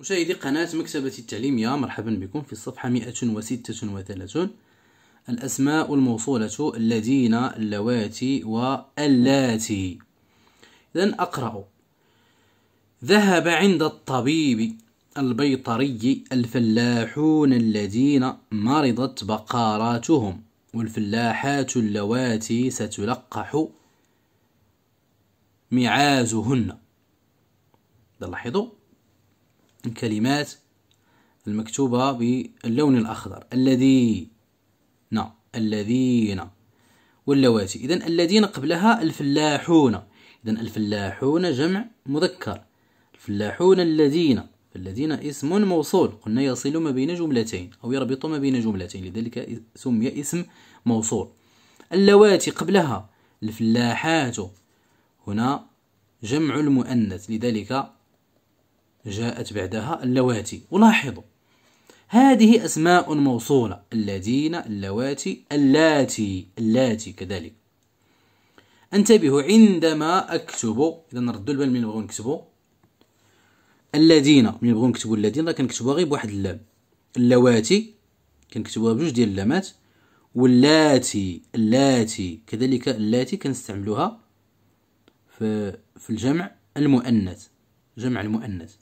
مشاهدي قناة مكتبة التعليمية مرحبا بكم في الصفحة 136 الأسماء الموصولة الذين اللواتي واللاتي إذا أقرأ ذهب عند الطبيب البيطري الفلاحون الذين مرضت بقاراتهم والفلاحات اللواتي ستلقح معازهن لاحظوا الكلمات المكتوبة باللون الأخضر الذي ن نعم، الذين واللواتي إذا الذين قبلها الفلاحون إذا الفلاحون جمع مذكر الفلاحون الذين فالذين اسم موصول قلنا يصل ما بين جملتين أو يربط ما بين جملتين لذلك سمي اسم موصول اللواتي قبلها الفلاحات هنا جمع المؤنث لذلك جاءت بعدها اللواتي ولاحظوا هذه أسماء موصولة الذين اللواتي اللاتي اللاتي كذلك انتبهوا عندما أكتب إذا نردوا البال من نبغيو نكتبو الذين من نبغيو نكتبو الذين راه كنكتبوها غير بواحد اللام اللواتي كنكتبوها بجوج ديال اللامات واللاتي اللاتي كذلك اللاتي كنستعملوها في في الجمع المؤنث جمع المؤنث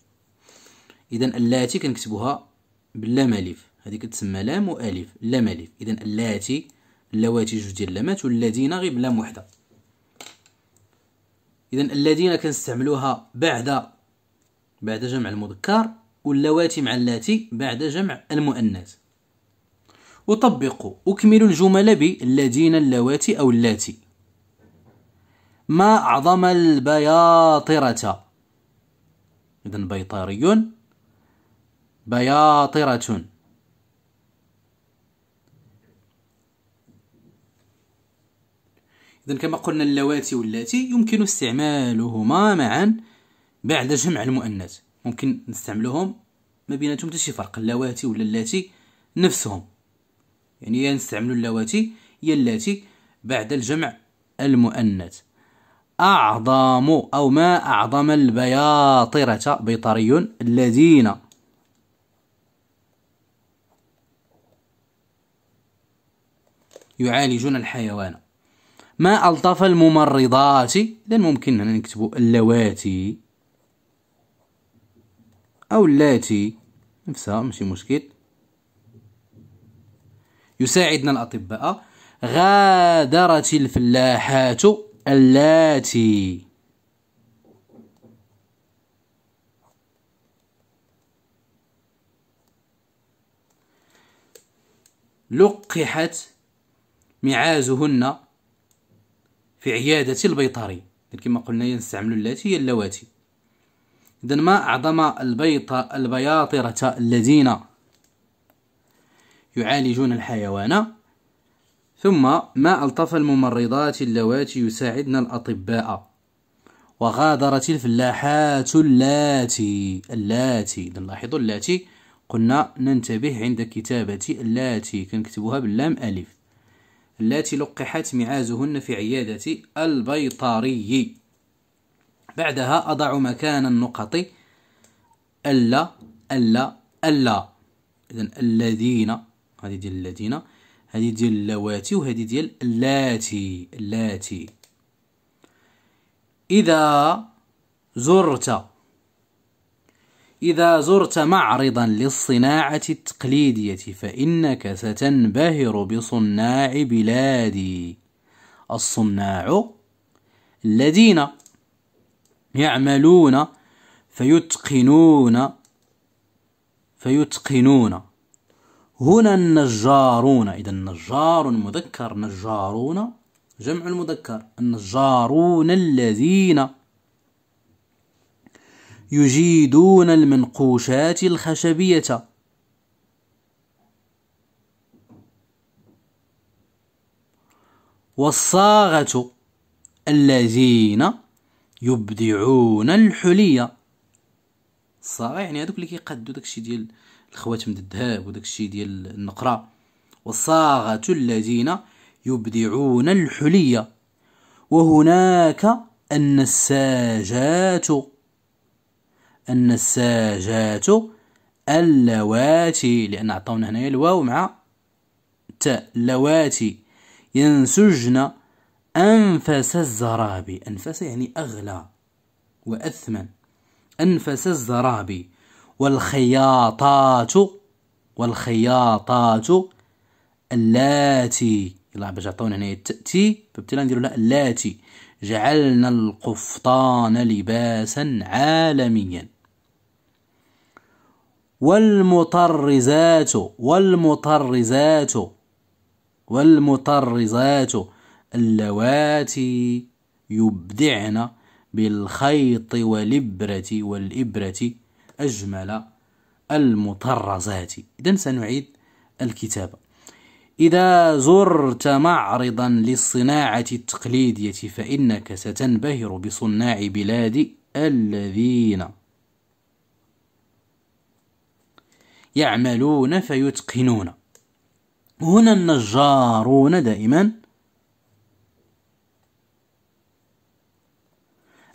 اذا اللاتي كنكتبوها باللام الف هذه كتسمى لام والف لام الف اذا اللاتي اللواتي جوج ديال اللامات والذين غير بلام وحده اذا الذين كنستعملوها بعد بعد جمع المذكر واللواتي مع اللاتي بعد جمع المؤنث وطبقوا اكملوا الجمل بالذين اللواتي أو اللاتي ما أعظم البياطرة إذا بيطري بياطرة إذا كما قلنا اللواتي واللاتي يمكن استعمالهما معا بعد جمع المؤنث ممكن نستعملهم ما بيناتهم حتى شي فرق اللواتي ولا اللاتي نفسهم يعني يا نستعملوا اللواتي يا اللاتي بعد الجمع المؤنث أعظم أو ما أعظم البياطرة بيطري الذين يعالجون الحيوان ما ألطف الممرضات إذا ممكن أن نكتب اللواتي أو اللاتي نفسها ماشي مشكل يساعدنا الأطباء غادرت الفلاحات اللاتي لقحت معازهن في عيادة البيطري كما قلنا نستعمل اللاتي هي اللواتي إذا ما أعظم البيط البياطرة الذين يعالجون الحيوان ثم ما ألطف الممرضات اللواتي يساعدن الأطباء وغادرت الفلاحات اللاتي اللاتي إذا لاحظوا اللاتي قلنا ننتبه عند كتابة اللاتي كنكتبوها باللام ألف اللاتي لقحت معازهن في عيادة البيطري بعدها أضع مكان النقط ألا ألا ألا إذن الذين هذه ديال الذين هذه ديال اللواتي وهذه ديال اللاتي اللاتي إذا زرت إذا زرت معرضا للصناعة التقليدية فإنك ستنبهر بصناع بلادي الصناع الذين يعملون فيتقنون فيتقنون هنا النجارون إذا النجار مذكر نجارون جمع المذكر النجارون الذين يجيدون المنقوشات الخشبية والصاغة الذين يبدعون الحلية الصاغة يعني هذوك اللي كيقدوا داكشي ديال الخواتم د الذهب وداكشي ديال النقرة والصاغة الذين يبدعون الحلية وهناك النساجات النساجات اللواتي لأن عطاونا هنايا الواو مع تاء اللواتي ينسجن أنفس الزرابي أنفس يعني أغلى وأثمن أنفس الزرابي والخياطات والخياطات اللاتي يلا باش عطاونا هنايا التأتي فبتلا نديرو لها اللاتي جعلنا القفطان لباسا عالميا والمطرزات والمطرزات والمطرزات اللواتي يبدعن بالخيط والإبرة والإبرة أجمل المطرزات إذا سنعيد الكتابة إذا زرت معرضا للصناعة التقليدية فإنك ستنبهر بصناع بلادي الذين يعملون فيتقنون هنا النجارون دائما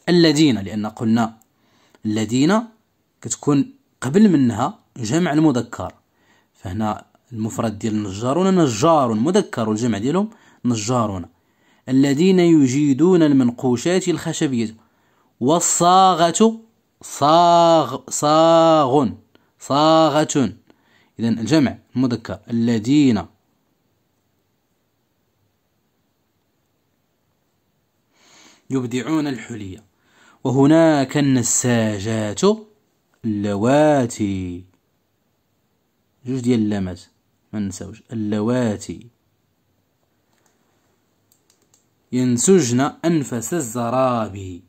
الذين لأن قلنا الذين كتكون قبل منها جمع المذكر فهنا المفرد ديال النجارون نجار مذكر الجمع ديالهم نجارون الذين يجيدون المنقوشات الخشبية والصاغة صاغ صاغ صاغة إذا الجمع المذكر الذين يبدعون الحلية وهناك النساجات اللواتي جوج ديال اللامات ما ننساوش اللواتي ينسجن أنفس الزرابي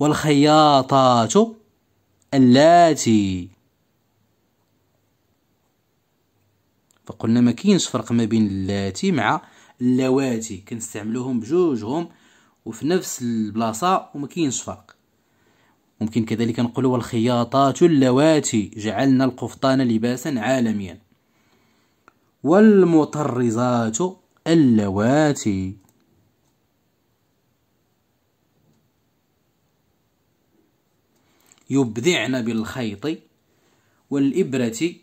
والخياطات اللاتي فقلنا ما كاينش فرق ما بين اللاتي مع اللواتي كنستعملوهم بجوجهم وفي نفس البلاصه وما كاينش فرق ممكن كذلك نقول والخياطات اللواتي جعلنا القفطان لباسا عالميا والمطرزات اللواتي يبدعن بالخيط والإبرة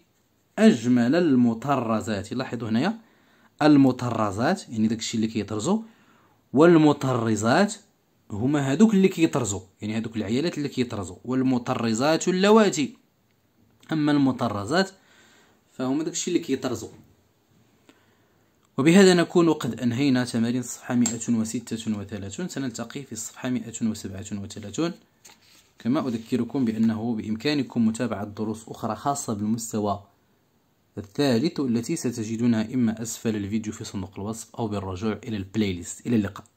اجمل المطرزات لاحظوا هنايا المطرزات يعني داكشي اللي كيطرزو والمطرزات هما هادوك اللي كيطرزو يعني هادوك العيالات اللي كيطرزو والمطرزات اللواتي اما المطرزات فهما داكشي اللي كيطرزو وبهذا نكون قد انهينا تمارين الصفحه 136 سنلتقي في الصفحه 137 كما اذكركم بانه بامكانكم متابعه دروس اخرى خاصه بالمستوى الثالث التي ستجدونها إما أسفل الفيديو في صندوق الوصف أو بالرجوع إلى البلاي ليست إلى اللقاء